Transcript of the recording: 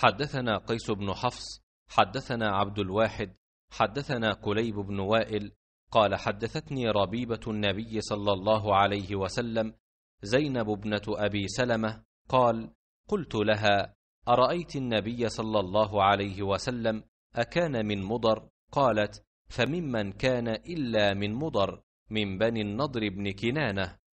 حدثنا قيس بن حفص حدثنا عبد الواحد حدثنا كليب بن وائل قال حدثتني ربيبه النبي صلى الله عليه وسلم زينب ابنه ابي سلمه قال قلت لها ارايت النبي صلى الله عليه وسلم اكان من مضر قالت فممن كان الا من مضر من بني النضر بن كنانه